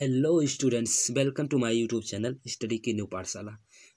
hello students welcome to my YouTube channel study की new Pathshala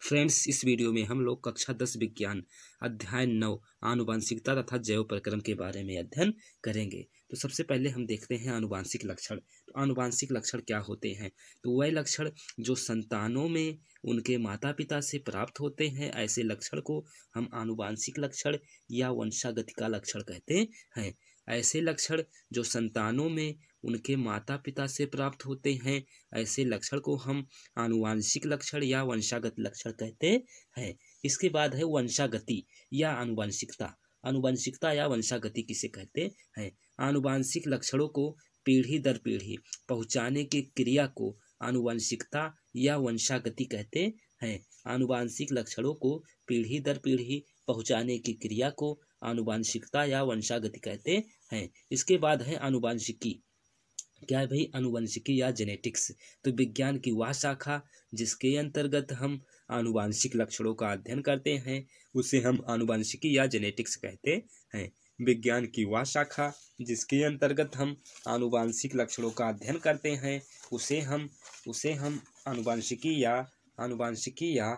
friends इस video में हम लोग कक्षा दस विज्ञान अध्याय नौ आनुवांशिकता तथा जैव प्रक्रम के बारे में अध्ययन करेंगे तो सबसे पहले हम देखते हैं आनुवांशिक लक्षण तो आनुवांशिक लक्षण क्या होते हैं तो वह लक्षण जो संतानों में उनके माता पिता से प्राप्त होते हैं ऐसे लक्षण को हम आनुवांशिक लक्षण या वंशागति का लक्षण कहते हैं ऐसे लक्षण जो संतानों में उनके माता पिता से प्राप्त होते हैं ऐसे लक्षण को हम आनुवांशिक लक्षण या वंशागत लक्षण कहते हैं इसके बाद है वंशागति या आनुवंशिकता आनुवंशिकता या वंशागति किसे कहते हैं आनुवांशिक लक्षणों को पीढ़ी दर पीढ़ी पहुँचाने की क्रिया को आनुवंशिकता या वंशागति कहते हैं आनुवांशिक लक्षणों को पीढ़ी दर पीढ़ी पहुँचाने की क्रिया को आनुवांशिकता या वंशागति कहते हैं इसके बाद है आनुवांशिकी क्या है भाई अनुवंशिकी या जेनेटिक्स तो विज्ञान की वह शाखा जिसके अंतर्गत हम आनुवंशिक लक्षणों का अध्ययन करते हैं उसे हम आनुवंशिकी या जेनेटिक्स कहते हैं विज्ञान की वह शाखा जिसके अंतर्गत हम आनुवंशिक लक्षणों का अध्ययन करते हैं उसे हम उसे हम आनुवंशिकी या आनुवंशिकी या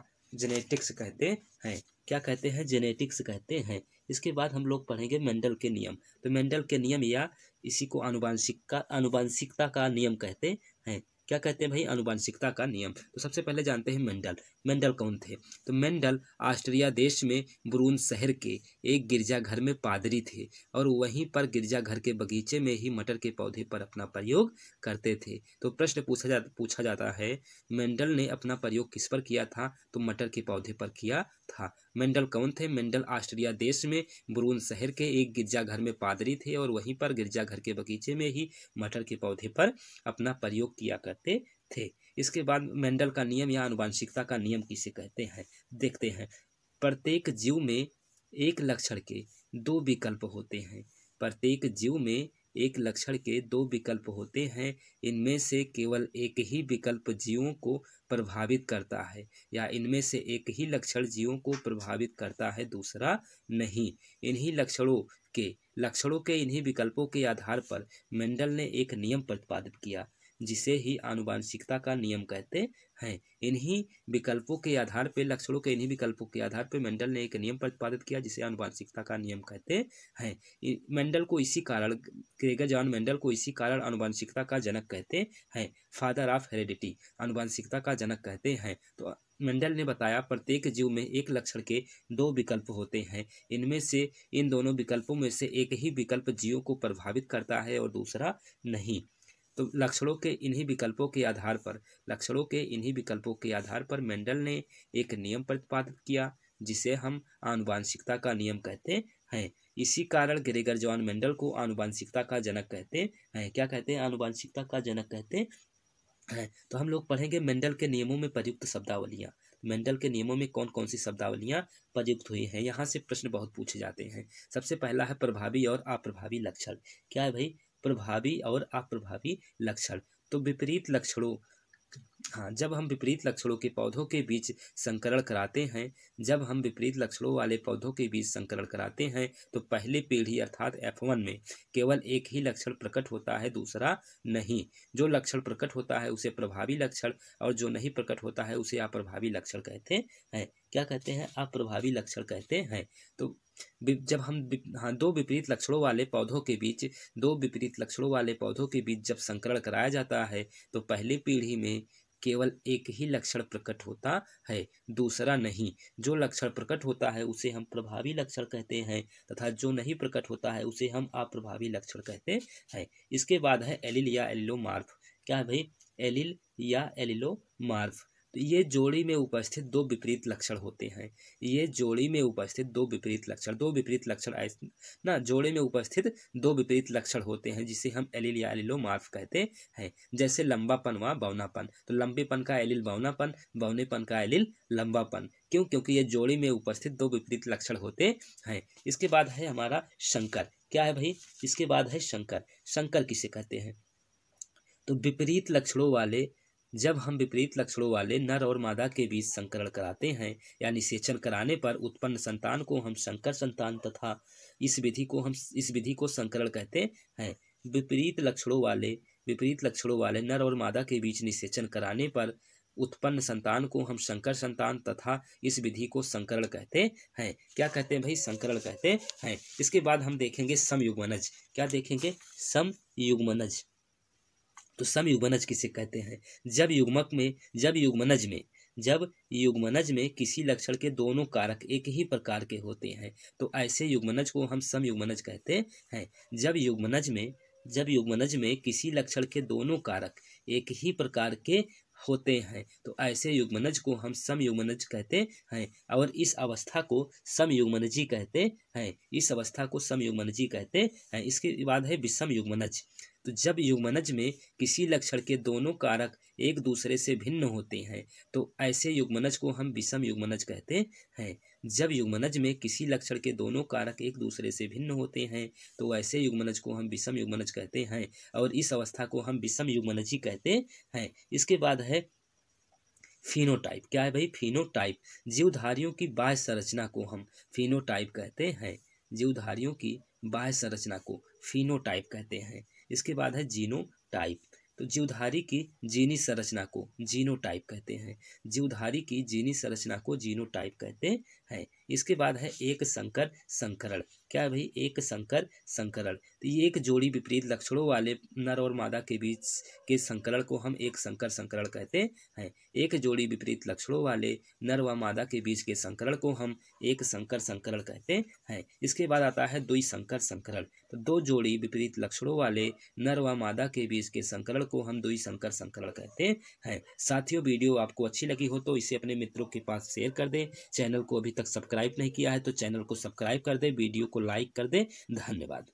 जेनेटिक्स कहते हैं क्या कहते हैं जेनेटिक्स कहते हैं इसके बाद हम लोग पढ़ेंगे मेंडल के नियम तो मेंडल के नियम या इसी को आनुवांशिक का आनुवांशिकता का नियम कहते हैं क्या कहते हैं भाई अनुवांशिकता का नियम तो सबसे पहले जानते हैं मेंडल मेंडल कौन थे तो मेंडल ऑस्ट्रिया देश में ब्रून शहर के एक गिरजाघर में पादरी थे और वहीं पर गिरजाघर के बगीचे में ही मटर के पौधे पर अपना प्रयोग करते थे तो प्रश्न पूछा जा पूछा जाता है मेंडल ने अपना प्रयोग किस पर किया था तो मटर के पौधे पर किया था मेंडल कौन थे मेंडल ऑस्ट्रिया देश में ब्रून शहर के एक गिरजाघर में पादरी थे और वहीं पर गिरजाघर के बगीचे में ही मटर के पौधे पर अपना प्रयोग किया करते सकते थे इसके बाद मेंडल का नियम या अनुवांशिकता का नियम किसे कहते हैं देखते हैं प्रत्येक जीव में एक लक्षण के दो विकल्प होते हैं प्रत्येक जीव में एक लक्षण के दो विकल्प होते हैं इनमें से केवल एक ही विकल्प जीवों को प्रभावित करता है या इनमें से एक ही लक्षण जीवों को प्रभावित करता है दूसरा नहीं इन्हीं लक्षणों के लक्षणों के इन्हीं विकल्पों के आधार पर मेंडल ने एक नियम प्रतिपादित किया जिसे ही आनुवांशिकता का नियम कहते हैं इन्हीं विकल्पों के आधार पर लक्षणों के इन्हीं विकल्पों के आधार पर मेंडल ने एक नियम प्रतिपादित किया जिसे आनुवांशिकता का नियम कहते हैं मेंडल को इसी कारण क्रेगर जॉन मेंडल को इसी कारण आनुवांशिकता का जनक कहते हैं फादर ऑफ हेरिडिटी आनुवांशिकता का जनक कहते हैं तो मेंडल ने बताया प्रत्येक जीव में एक लक्षण के दो विकल्प होते हैं इनमें से इन दोनों विकल्पों में से एक ही विकल्प जीवों को प्रभावित करता है और दूसरा नहीं तो लक्षणों के इन्हीं विकल्पों के आधार पर लक्षणों के इन्हीं विकल्पों के आधार पर मेंडल ने एक नियम प्रतिपादित किया जिसे हम आनुवांशिकता का नियम कहते हैं इसी कारण ग्रेगर जॉन मेंडल को आनुवांशिकता का जनक कहते हैं क्या कहते हैं आनुवांशिकता का जनक कहते हैं तो हम लोग पढ़ेंगे मेंडल के नियमों में प्रयुक्त शब्दावलियाँ मेंडल के नियमों में कौन कौन सी शब्दावलियाँ प्रयुक्त हुई हैं यहाँ से प्रश्न बहुत पूछे जाते हैं सबसे पहला है प्रभावी और अप्रभावी लक्षण क्या है भाई प्रभावी और अप्रभावी लक्षण तो विपरीत लक्षणों हाँ जब हम विपरीत लक्षणों के पौधों के बीच संकरण कराते हैं जब हम विपरीत लक्षणों वाले पौधों के बीच संकरण कराते हैं तो पहले पीढ़ी अर्थात एफ वन में केवल एक ही लक्षण प्रकट होता है दूसरा नहीं जो लक्षण प्रकट होता है उसे प्रभावी लक्षण और जो नहीं प्रकट होता है उसे अप्रभावी लक्षण कहते हैं क्या कहते हैं अप्रभावी लक्षण कहते हैं तो जब हम हाँ दो विपरीत लक्षणों वाले पौधों के बीच दो विपरीत लक्षणों वाले पौधों के बीच जब संकरण कराया जाता है तो पहली पीढ़ी में केवल एक ही लक्षण प्रकट होता है दूसरा नहीं जो लक्षण प्रकट होता है उसे हम प्रभावी लक्षण कहते हैं तथा जो नहीं प्रकट होता है उसे हम अप्रभावी लक्षण कहते हैं इसके बाद है एलिल या एलिलोमार्फ क्या है भाई एलिल या एलिलोमार्फ ये जोड़ी में उपस्थित दो विपरीत लक्षण होते हैं ये जोड़ी में उपस्थित दो विपरीत लक्षण दो विपरीत लक्षण ना जोड़े में उपस्थित दो विपरीत लक्षण होते हैं जिसे हम एलिल या एलिलोमार्फ कहते हैं जैसे लंबापन व बौनापन तो लंबेपन का एलिल बौनापन बौनेपन का एलिल लंबापन क्यों क्योंकि ये जोड़ी में उपस्थित दो विपरीत लक्षण होते हैं इसके बाद है हमारा शंकर क्या है भाई इसके बाद है शंकर शंकर किसे कहते हैं तो विपरीत लक्षणों वाले जब हम विपरीत लक्षणों वाले नर और मादा के बीच संकरण कराते हैं या निषेचन कराने पर उत्पन्न संतान को हम संकर संतान तथा इस विधि को हम इस विधि को संकरण कहते हैं विपरीत लक्षणों वाले विपरीत लक्षणों वाले नर और मादा के बीच निषेचन कराने पर उत्पन्न संतान को हम संकर संतान तथा इस विधि को संकरण कहते हैं क्या कहते हैं भाई संकरण कहते हैं इसके बाद हम देखेंगे समयुग्मनज क्या देखेंगे समयुग्मनज तो सम युगमनज किसे कहते हैं जब युग्मक में जब युग्मनज में जब युग्मनज में किसी लक्षण के दोनों कारक एक ही प्रकार के होते हैं तो ऐसे युग्मनज को हम सम युग्मनज कहते हैं जब युग्मनज में जब युग्मनज में किसी लक्षण के दोनों कारक एक ही प्रकार के होते हैं तो ऐसे युग्मनज को हम समयुग्मनज कहते हैं और इस अवस्था को समयुग्मनजी कहते हैं इस अवस्था को समयुग्मनजी कहते हैं इसके बाद है विषम युग्मनज तो जब युग्मनज में किसी लक्षण के दोनों कारक एक दूसरे से भिन्न होते हैं तो ऐसे युग्मनज को हम विषम युग्मनज कहते हैं जब युग्मनज में किसी लक्षण के दोनों कारक एक दूसरे से भिन्न होते हैं तो ऐसे युग्मनज को हम विषम युग्मनज कहते हैं और इस अवस्था को हम विषम युग्मनज ही कहते हैं इसके बाद है फिनोटाइप क्या है भाई फिनोटाइप जीवधारियों की बाह्य संरचना को हम फिनोटाइप कहते हैं जीवधारियों की बाह्य संरचना को फिनोटाइप कहते हैं इसके बाद है जीनो टाइप तो जीवधारी की जीनी संरचना को जीनोटाइप कहते हैं जीवधारी की जीनी संरचना को जीनोटाइप कहते हैं इसके बाद है एक संकर संकरण क्या भाई एक संकर संकरण तो ये एक जोड़ी विपरीत लक्षणों वाले नर और मादा के बीच के संकरण को हम एक संकर संकरण कहते हैं एक जोड़ी विपरीत लक्षणों वाले नर व मादा के बीच के संकरण को हम एक संकर संकरण कहते हैं इसके बाद आता है द्वि संकर संकरण तो दो जोड़ी विपरीत लक्षणों वाले नर व मादा के बीच के संकरण को हम ही संकर संकरण कहते हैं साथियों वीडियो आपको अच्छी लगी हो तो इसे अपने मित्रों के पास शेयर कर दें चैनल को अभी तक सब्सक्राइब नहीं किया है तो चैनल को सब्सक्राइब कर दें वीडियो को लाइक कर दें धन्यवाद